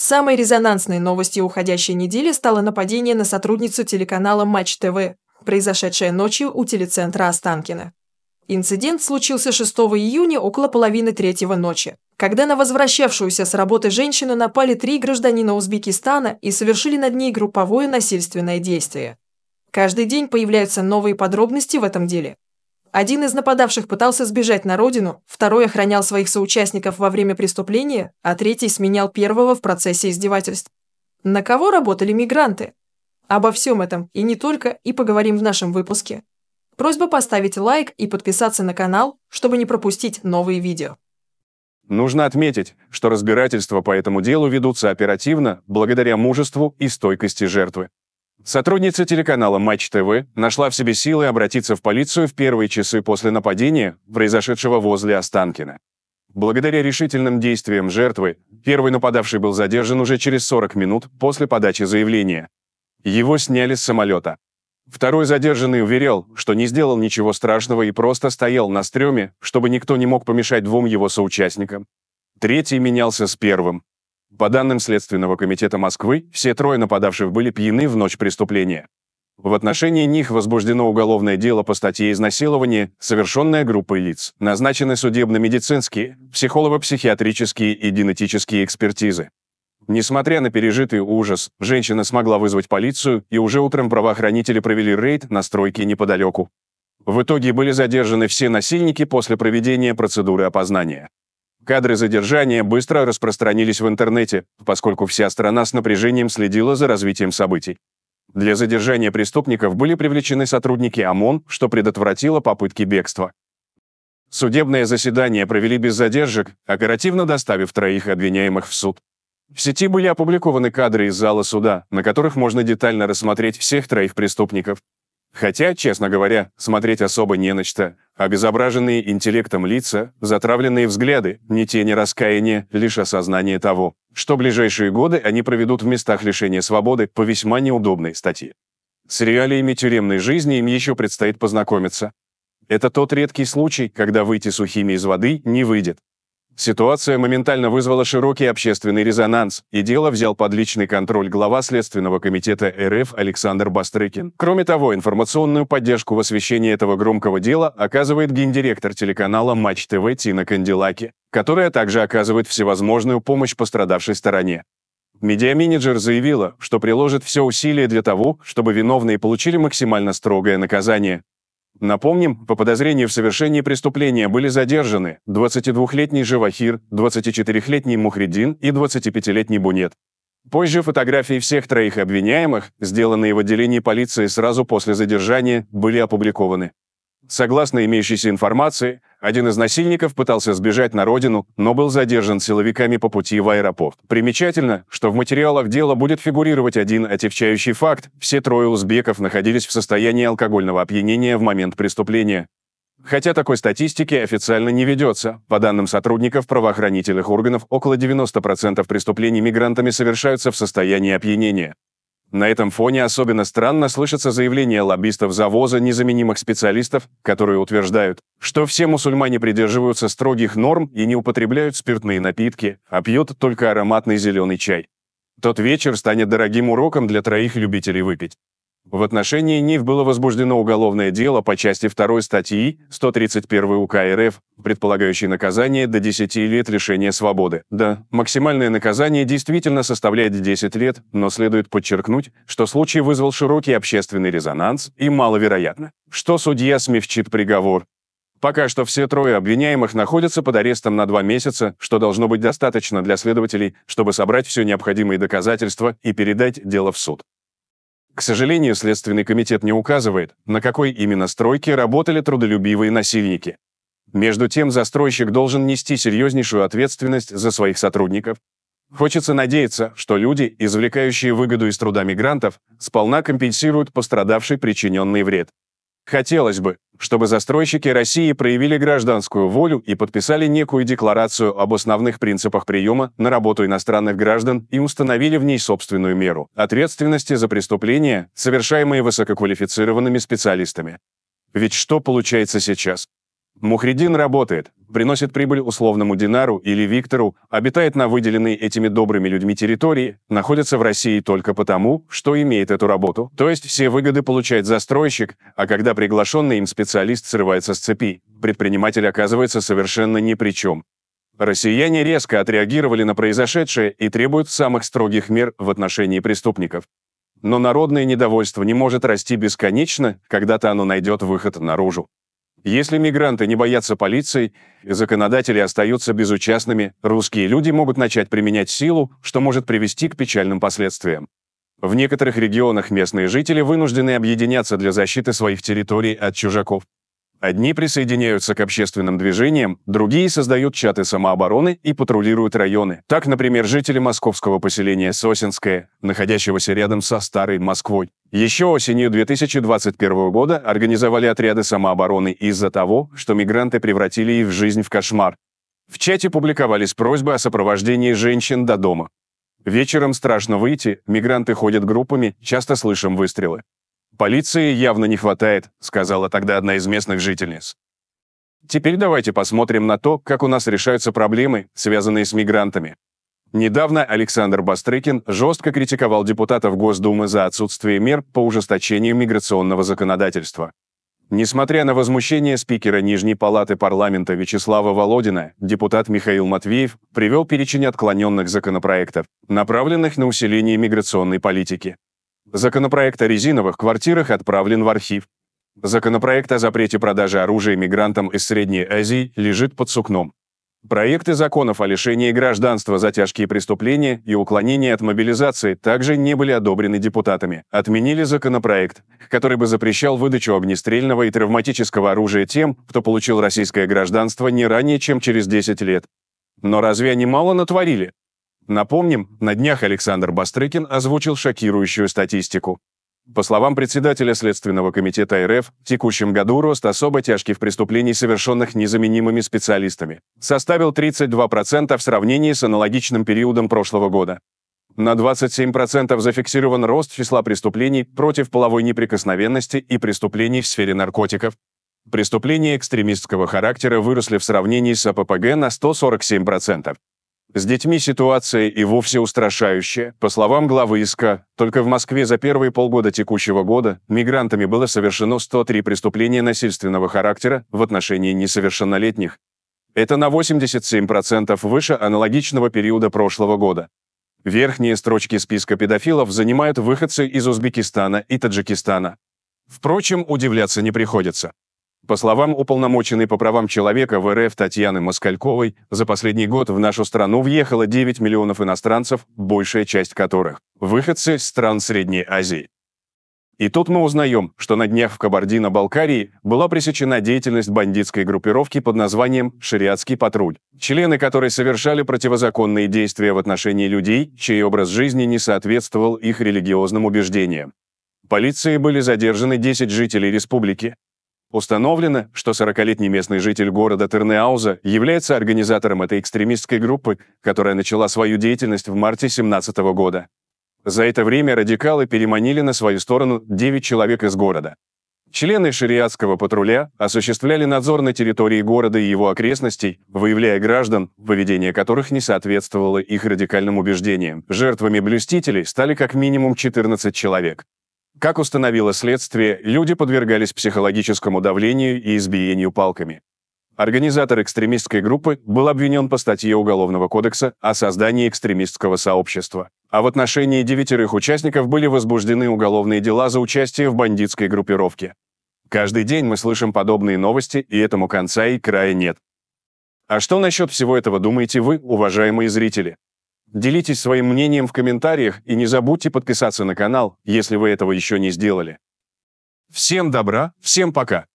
Самой резонансной новостью уходящей недели стало нападение на сотрудницу телеканала «Матч ТВ», произошедшее ночью у телецентра Останкино. Инцидент случился 6 июня около половины третьего ночи, когда на возвращавшуюся с работы женщину напали три гражданина Узбекистана и совершили над ней групповое насильственное действие. Каждый день появляются новые подробности в этом деле, один из нападавших пытался сбежать на родину, второй охранял своих соучастников во время преступления, а третий сменял первого в процессе издевательств. На кого работали мигранты? Обо всем этом и не только и поговорим в нашем выпуске. Просьба поставить лайк и подписаться на канал, чтобы не пропустить новые видео. Нужно отметить, что разбирательства по этому делу ведутся оперативно, благодаря мужеству и стойкости жертвы. Сотрудница телеканала «Матч ТВ» нашла в себе силы обратиться в полицию в первые часы после нападения, произошедшего возле Останкина. Благодаря решительным действиям жертвы, первый нападавший был задержан уже через 40 минут после подачи заявления. Его сняли с самолета. Второй задержанный уверял, что не сделал ничего страшного и просто стоял на стреме, чтобы никто не мог помешать двум его соучастникам. Третий менялся с первым. По данным Следственного комитета Москвы, все трое нападавших были пьяны в ночь преступления. В отношении них возбуждено уголовное дело по статье изнасилования, совершенное группой лиц. Назначены судебно-медицинские, психолого-психиатрические и генетические экспертизы. Несмотря на пережитый ужас, женщина смогла вызвать полицию, и уже утром правоохранители провели рейд на стройке неподалеку. В итоге были задержаны все насильники после проведения процедуры опознания. Кадры задержания быстро распространились в интернете, поскольку вся страна с напряжением следила за развитием событий. Для задержания преступников были привлечены сотрудники ОМОН, что предотвратило попытки бегства. Судебное заседание провели без задержек, оперативно доставив троих обвиняемых в суд. В сети были опубликованы кадры из зала суда, на которых можно детально рассмотреть всех троих преступников. Хотя, честно говоря, смотреть особо не на что. Обезображенные интеллектом лица, затравленные взгляды, ни тени раскаяния, лишь осознание того, что ближайшие годы они проведут в местах лишения свободы по весьма неудобной статье. С реалиями тюремной жизни им еще предстоит познакомиться. Это тот редкий случай, когда выйти сухими из воды не выйдет. Ситуация моментально вызвала широкий общественный резонанс, и дело взял под личный контроль глава Следственного комитета РФ Александр Бастрыкин. Кроме того, информационную поддержку в освещении этого громкого дела оказывает гендиректор телеканала Матч ТВ Тина Канделаки, которая также оказывает всевозможную помощь пострадавшей стороне. Медиаменеджер заявила, что приложит все усилия для того, чтобы виновные получили максимально строгое наказание. Напомним, по подозрению в совершении преступления были задержаны 22-летний Живахир, 24-летний Мухридин и 25-летний Бунет. Позже фотографии всех троих обвиняемых, сделанные в отделении полиции сразу после задержания, были опубликованы. Согласно имеющейся информации, один из насильников пытался сбежать на родину, но был задержан силовиками по пути в аэропорт. Примечательно, что в материалах дела будет фигурировать один отягчающий факт. Все трое узбеков находились в состоянии алкогольного опьянения в момент преступления. Хотя такой статистики официально не ведется. По данным сотрудников правоохранительных органов, около 90% преступлений мигрантами совершаются в состоянии опьянения. На этом фоне особенно странно слышатся заявления лоббистов завоза незаменимых специалистов, которые утверждают, что все мусульмане придерживаются строгих норм и не употребляют спиртные напитки, а пьют только ароматный зеленый чай. Тот вечер станет дорогим уроком для троих любителей выпить. В отношении НИФ было возбуждено уголовное дело по части 2 статьи 131 УК РФ, предполагающей наказание до 10 лет лишения свободы. Да, максимальное наказание действительно составляет 10 лет, но следует подчеркнуть, что случай вызвал широкий общественный резонанс и маловероятно, что судья смягчит приговор. Пока что все трое обвиняемых находятся под арестом на два месяца, что должно быть достаточно для следователей, чтобы собрать все необходимые доказательства и передать дело в суд. К сожалению, Следственный комитет не указывает, на какой именно стройке работали трудолюбивые насильники. Между тем, застройщик должен нести серьезнейшую ответственность за своих сотрудников. Хочется надеяться, что люди, извлекающие выгоду из труда мигрантов, сполна компенсируют пострадавший причиненный вред. Хотелось бы, чтобы застройщики России проявили гражданскую волю и подписали некую декларацию об основных принципах приема на работу иностранных граждан и установили в ней собственную меру ответственности за преступления, совершаемые высококвалифицированными специалистами. Ведь что получается сейчас? Мухридин работает, приносит прибыль условному Динару или Виктору, обитает на выделенной этими добрыми людьми территории, находится в России только потому, что имеет эту работу, то есть все выгоды получает застройщик, а когда приглашенный им специалист срывается с цепи, предприниматель оказывается совершенно ни при чем. Россияне резко отреагировали на произошедшее и требуют самых строгих мер в отношении преступников. Но народное недовольство не может расти бесконечно, когда-то оно найдет выход наружу. Если мигранты не боятся полиции, законодатели остаются безучастными, русские люди могут начать применять силу, что может привести к печальным последствиям. В некоторых регионах местные жители вынуждены объединяться для защиты своих территорий от чужаков. Одни присоединяются к общественным движениям, другие создают чаты самообороны и патрулируют районы. Так, например, жители московского поселения Сосинское, находящегося рядом со Старой Москвой, еще осенью 2021 года организовали отряды самообороны из-за того, что мигранты превратили их жизнь в кошмар. В чате публиковались просьбы о сопровождении женщин до дома. Вечером страшно выйти, мигранты ходят группами, часто слышим выстрелы. «Полиции явно не хватает», — сказала тогда одна из местных жительниц. Теперь давайте посмотрим на то, как у нас решаются проблемы, связанные с мигрантами. Недавно Александр Бастрыкин жестко критиковал депутатов Госдумы за отсутствие мер по ужесточению миграционного законодательства. Несмотря на возмущение спикера Нижней палаты парламента Вячеслава Володина, депутат Михаил Матвеев привел перечень отклоненных законопроектов, направленных на усиление миграционной политики. Законопроект о резиновых квартирах отправлен в архив. Законопроект о запрете продажи оружия мигрантам из Средней Азии лежит под сукном. Проекты законов о лишении гражданства за тяжкие преступления и уклонение от мобилизации также не были одобрены депутатами. Отменили законопроект, который бы запрещал выдачу огнестрельного и травматического оружия тем, кто получил российское гражданство не ранее, чем через 10 лет. Но разве они мало натворили? Напомним, на днях Александр Бастрыкин озвучил шокирующую статистику. По словам председателя Следственного комитета РФ, в текущем году рост особо тяжких преступлений, совершенных незаменимыми специалистами, составил 32% в сравнении с аналогичным периодом прошлого года. На 27% зафиксирован рост числа преступлений против половой неприкосновенности и преступлений в сфере наркотиков. Преступления экстремистского характера выросли в сравнении с АППГ на 147%. С детьми ситуация и вовсе устрашающая. По словам главы ИСК, только в Москве за первые полгода текущего года мигрантами было совершено 103 преступления насильственного характера в отношении несовершеннолетних. Это на 87% выше аналогичного периода прошлого года. Верхние строчки списка педофилов занимают выходцы из Узбекистана и Таджикистана. Впрочем, удивляться не приходится. По словам уполномоченной по правам человека в РФ Татьяны Москальковой, за последний год в нашу страну въехало 9 миллионов иностранцев, большая часть которых – выходцы из стран Средней Азии. И тут мы узнаем, что на днях в Кабардино-Балкарии была пресечена деятельность бандитской группировки под названием «Шариатский патруль», члены которой совершали противозаконные действия в отношении людей, чей образ жизни не соответствовал их религиозным убеждениям. Полиции были задержаны 10 жителей республики, Установлено, что 40-летний местный житель города Тернеауза является организатором этой экстремистской группы, которая начала свою деятельность в марте 2017 года. За это время радикалы переманили на свою сторону 9 человек из города. Члены шариатского патруля осуществляли надзор на территории города и его окрестностей, выявляя граждан, поведение которых не соответствовало их радикальным убеждениям. Жертвами блюстителей стали как минимум 14 человек. Как установило следствие, люди подвергались психологическому давлению и избиению палками. Организатор экстремистской группы был обвинен по статье Уголовного кодекса о создании экстремистского сообщества. А в отношении девятерых участников были возбуждены уголовные дела за участие в бандитской группировке. Каждый день мы слышим подобные новости, и этому конца и края нет. А что насчет всего этого думаете вы, уважаемые зрители? Делитесь своим мнением в комментариях и не забудьте подписаться на канал, если вы этого еще не сделали. Всем добра, всем пока!